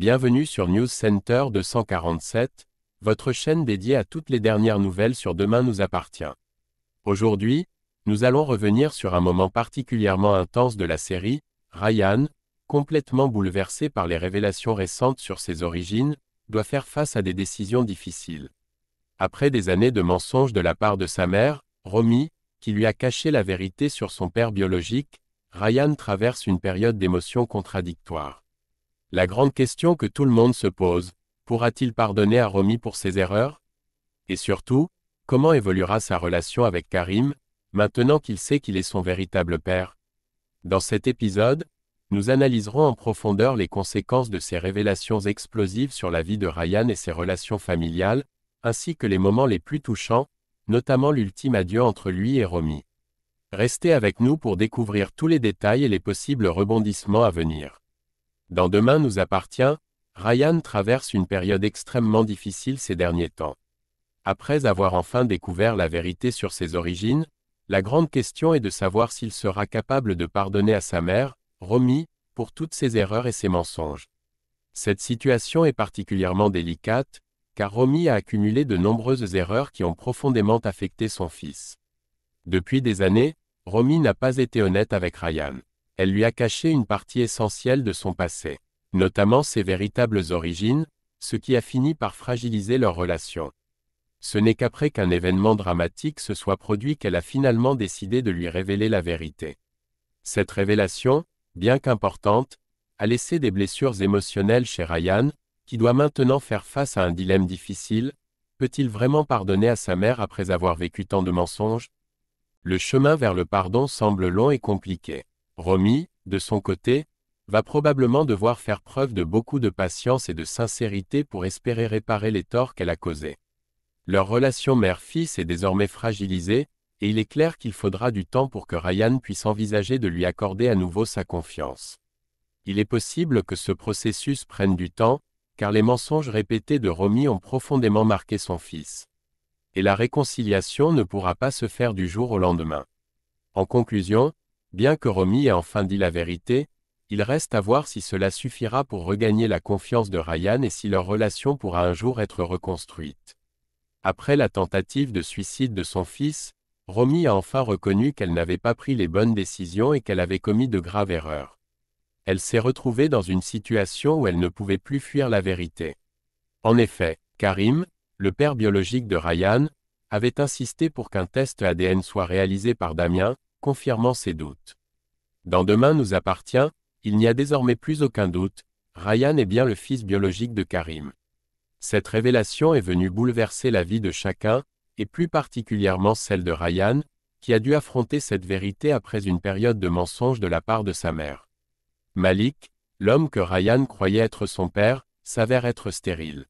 Bienvenue sur News Center 247, votre chaîne dédiée à toutes les dernières nouvelles sur Demain nous appartient. Aujourd'hui, nous allons revenir sur un moment particulièrement intense de la série, Ryan, complètement bouleversé par les révélations récentes sur ses origines, doit faire face à des décisions difficiles. Après des années de mensonges de la part de sa mère, Romy, qui lui a caché la vérité sur son père biologique, Ryan traverse une période d'émotions contradictoires. La grande question que tout le monde se pose, pourra-t-il pardonner à Romy pour ses erreurs Et surtout, comment évoluera sa relation avec Karim, maintenant qu'il sait qu'il est son véritable père Dans cet épisode, nous analyserons en profondeur les conséquences de ces révélations explosives sur la vie de Ryan et ses relations familiales, ainsi que les moments les plus touchants, notamment l'ultime adieu entre lui et Romy. Restez avec nous pour découvrir tous les détails et les possibles rebondissements à venir. Dans Demain nous appartient, Ryan traverse une période extrêmement difficile ces derniers temps. Après avoir enfin découvert la vérité sur ses origines, la grande question est de savoir s'il sera capable de pardonner à sa mère, Romy, pour toutes ses erreurs et ses mensonges. Cette situation est particulièrement délicate, car Romy a accumulé de nombreuses erreurs qui ont profondément affecté son fils. Depuis des années, Romy n'a pas été honnête avec Ryan elle lui a caché une partie essentielle de son passé, notamment ses véritables origines, ce qui a fini par fragiliser leur relation. Ce n'est qu'après qu'un événement dramatique se soit produit qu'elle a finalement décidé de lui révéler la vérité. Cette révélation, bien qu'importante, a laissé des blessures émotionnelles chez Ryan, qui doit maintenant faire face à un dilemme difficile, peut-il vraiment pardonner à sa mère après avoir vécu tant de mensonges Le chemin vers le pardon semble long et compliqué. Romy, de son côté, va probablement devoir faire preuve de beaucoup de patience et de sincérité pour espérer réparer les torts qu'elle a causés. Leur relation mère-fils est désormais fragilisée, et il est clair qu'il faudra du temps pour que Ryan puisse envisager de lui accorder à nouveau sa confiance. Il est possible que ce processus prenne du temps, car les mensonges répétés de Romy ont profondément marqué son fils. Et la réconciliation ne pourra pas se faire du jour au lendemain. En conclusion, Bien que Romy ait enfin dit la vérité, il reste à voir si cela suffira pour regagner la confiance de Ryan et si leur relation pourra un jour être reconstruite. Après la tentative de suicide de son fils, Romy a enfin reconnu qu'elle n'avait pas pris les bonnes décisions et qu'elle avait commis de graves erreurs. Elle s'est retrouvée dans une situation où elle ne pouvait plus fuir la vérité. En effet, Karim, le père biologique de Ryan, avait insisté pour qu'un test ADN soit réalisé par Damien, confirmant ses doutes. Dans Demain nous appartient, il n'y a désormais plus aucun doute, Ryan est bien le fils biologique de Karim. Cette révélation est venue bouleverser la vie de chacun, et plus particulièrement celle de Ryan, qui a dû affronter cette vérité après une période de mensonges de la part de sa mère. Malik, l'homme que Ryan croyait être son père, s'avère être stérile.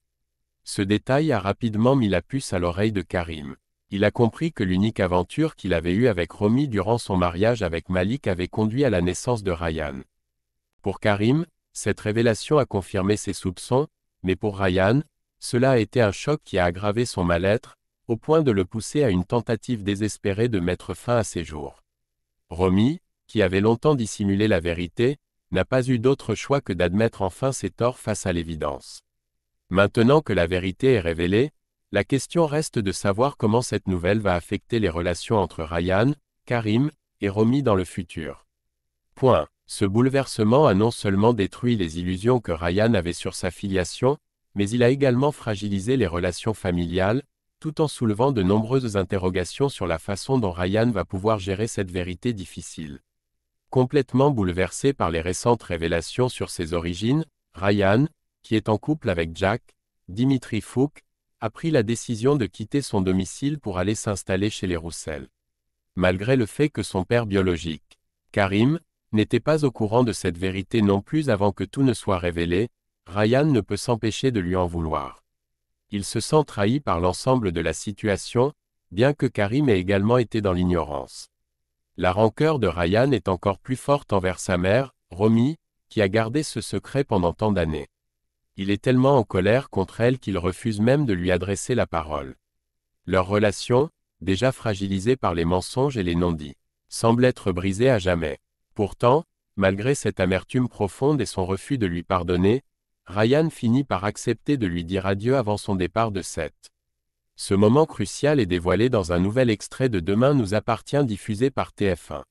Ce détail a rapidement mis la puce à l'oreille de Karim il a compris que l'unique aventure qu'il avait eue avec Romy durant son mariage avec Malik avait conduit à la naissance de Ryan. Pour Karim, cette révélation a confirmé ses soupçons, mais pour Ryan, cela a été un choc qui a aggravé son mal-être, au point de le pousser à une tentative désespérée de mettre fin à ses jours. Romy, qui avait longtemps dissimulé la vérité, n'a pas eu d'autre choix que d'admettre enfin ses torts face à l'évidence. Maintenant que la vérité est révélée, la question reste de savoir comment cette nouvelle va affecter les relations entre Ryan, Karim et Romy dans le futur. Point. Ce bouleversement a non seulement détruit les illusions que Ryan avait sur sa filiation, mais il a également fragilisé les relations familiales, tout en soulevant de nombreuses interrogations sur la façon dont Ryan va pouvoir gérer cette vérité difficile. Complètement bouleversé par les récentes révélations sur ses origines, Ryan, qui est en couple avec Jack, Dimitri Fouque, a pris la décision de quitter son domicile pour aller s'installer chez les Roussel. Malgré le fait que son père biologique, Karim, n'était pas au courant de cette vérité non plus avant que tout ne soit révélé, Ryan ne peut s'empêcher de lui en vouloir. Il se sent trahi par l'ensemble de la situation, bien que Karim ait également été dans l'ignorance. La rancœur de Ryan est encore plus forte envers sa mère, Romy, qui a gardé ce secret pendant tant d'années. Il est tellement en colère contre elle qu'il refuse même de lui adresser la parole. Leur relation, déjà fragilisée par les mensonges et les non-dits, semble être brisée à jamais. Pourtant, malgré cette amertume profonde et son refus de lui pardonner, Ryan finit par accepter de lui dire adieu avant son départ de Sète. Ce moment crucial est dévoilé dans un nouvel extrait de Demain nous appartient diffusé par TF1.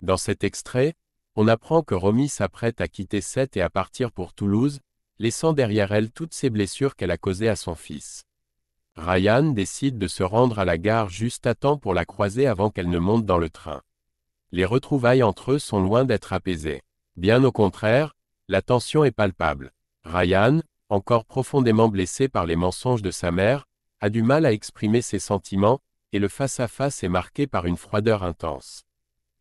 Dans cet extrait, on apprend que Romy s'apprête à quitter Seth et à partir pour Toulouse, laissant derrière elle toutes ces blessures qu'elle a causées à son fils. Ryan décide de se rendre à la gare juste à temps pour la croiser avant qu'elle ne monte dans le train. Les retrouvailles entre eux sont loin d'être apaisées. Bien au contraire, la tension est palpable. Ryan, encore profondément blessé par les mensonges de sa mère, a du mal à exprimer ses sentiments, et le face-à-face est marqué par une froideur intense.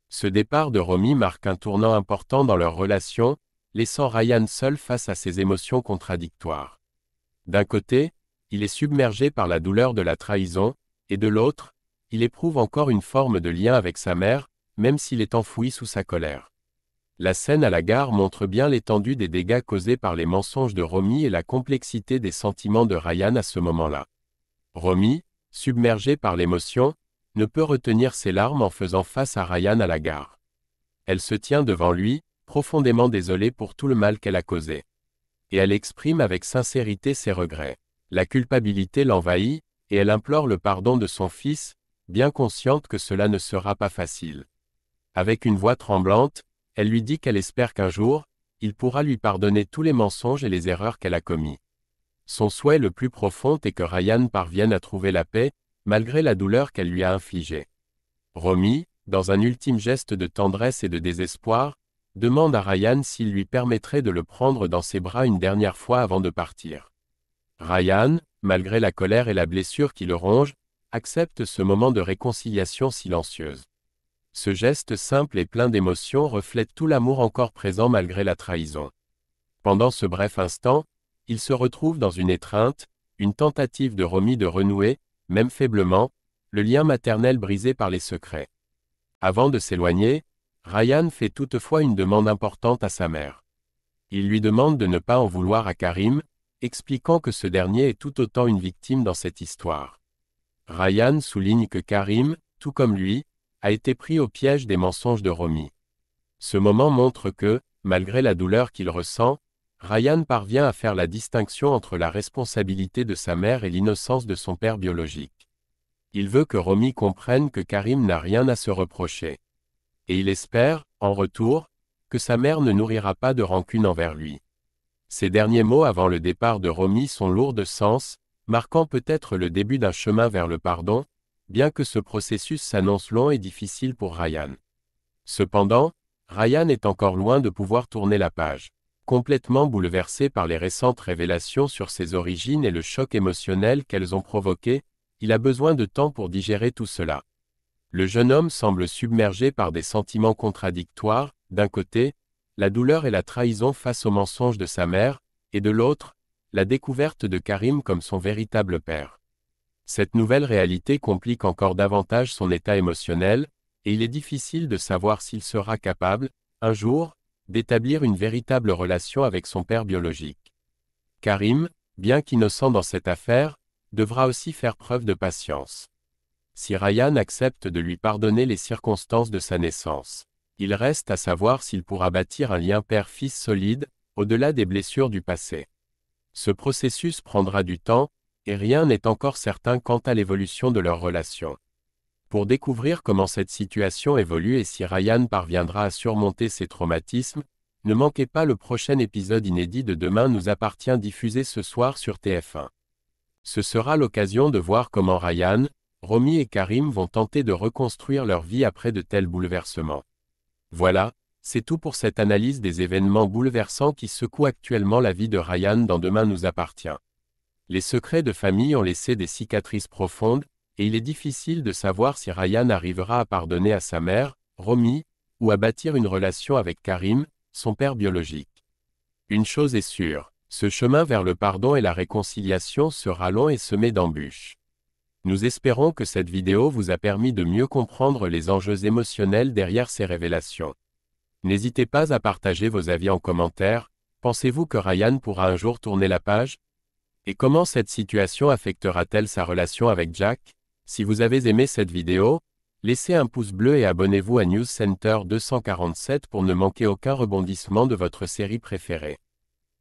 Ce départ de Romy marque un tournant important dans leur relation, laissant Ryan seul face à ses émotions contradictoires. D'un côté, il est submergé par la douleur de la trahison, et de l'autre, il éprouve encore une forme de lien avec sa mère, même s'il est enfoui sous sa colère. La scène à la gare montre bien l'étendue des dégâts causés par les mensonges de Romy et la complexité des sentiments de Ryan à ce moment-là. Romy, submergée par l'émotion, ne peut retenir ses larmes en faisant face à Ryan à la gare. Elle se tient devant lui, profondément désolée pour tout le mal qu'elle a causé. Et elle exprime avec sincérité ses regrets. La culpabilité l'envahit, et elle implore le pardon de son fils, bien consciente que cela ne sera pas facile. Avec une voix tremblante, elle lui dit qu'elle espère qu'un jour, il pourra lui pardonner tous les mensonges et les erreurs qu'elle a commis. Son souhait le plus profond est que Ryan parvienne à trouver la paix, malgré la douleur qu'elle lui a infligée. Romy, dans un ultime geste de tendresse et de désespoir, demande à Ryan s'il lui permettrait de le prendre dans ses bras une dernière fois avant de partir. Ryan, malgré la colère et la blessure qui le ronge, accepte ce moment de réconciliation silencieuse. Ce geste simple et plein d'émotion reflète tout l'amour encore présent malgré la trahison. Pendant ce bref instant, il se retrouve dans une étreinte, une tentative de remis de renouer, même faiblement, le lien maternel brisé par les secrets. Avant de s'éloigner, Ryan fait toutefois une demande importante à sa mère. Il lui demande de ne pas en vouloir à Karim, expliquant que ce dernier est tout autant une victime dans cette histoire. Ryan souligne que Karim, tout comme lui, a été pris au piège des mensonges de Romy. Ce moment montre que, malgré la douleur qu'il ressent, Ryan parvient à faire la distinction entre la responsabilité de sa mère et l'innocence de son père biologique. Il veut que Romy comprenne que Karim n'a rien à se reprocher et il espère, en retour, que sa mère ne nourrira pas de rancune envers lui. Ces derniers mots avant le départ de Romy sont lourds de sens, marquant peut-être le début d'un chemin vers le pardon, bien que ce processus s'annonce long et difficile pour Ryan. Cependant, Ryan est encore loin de pouvoir tourner la page. Complètement bouleversé par les récentes révélations sur ses origines et le choc émotionnel qu'elles ont provoqué, il a besoin de temps pour digérer tout cela le jeune homme semble submergé par des sentiments contradictoires, d'un côté, la douleur et la trahison face aux mensonges de sa mère, et de l'autre, la découverte de Karim comme son véritable père. Cette nouvelle réalité complique encore davantage son état émotionnel, et il est difficile de savoir s'il sera capable, un jour, d'établir une véritable relation avec son père biologique. Karim, bien qu'innocent dans cette affaire, devra aussi faire preuve de patience. Si Ryan accepte de lui pardonner les circonstances de sa naissance, il reste à savoir s'il pourra bâtir un lien père-fils solide, au-delà des blessures du passé. Ce processus prendra du temps, et rien n'est encore certain quant à l'évolution de leur relation. Pour découvrir comment cette situation évolue et si Ryan parviendra à surmonter ses traumatismes, ne manquez pas le prochain épisode inédit de Demain nous appartient diffusé ce soir sur TF1. Ce sera l'occasion de voir comment Ryan, Romy et Karim vont tenter de reconstruire leur vie après de tels bouleversements. Voilà, c'est tout pour cette analyse des événements bouleversants qui secouent actuellement la vie de Ryan dans Demain nous appartient. Les secrets de famille ont laissé des cicatrices profondes, et il est difficile de savoir si Ryan arrivera à pardonner à sa mère, Romy, ou à bâtir une relation avec Karim, son père biologique. Une chose est sûre, ce chemin vers le pardon et la réconciliation sera long et semé d'embûches. Nous espérons que cette vidéo vous a permis de mieux comprendre les enjeux émotionnels derrière ces révélations. N'hésitez pas à partager vos avis en commentaire, pensez-vous que Ryan pourra un jour tourner la page Et comment cette situation affectera-t-elle sa relation avec Jack Si vous avez aimé cette vidéo, laissez un pouce bleu et abonnez-vous à News Center 247 pour ne manquer aucun rebondissement de votre série préférée.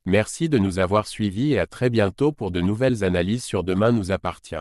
Merci de nous avoir suivis et à très bientôt pour de nouvelles analyses sur Demain nous appartient.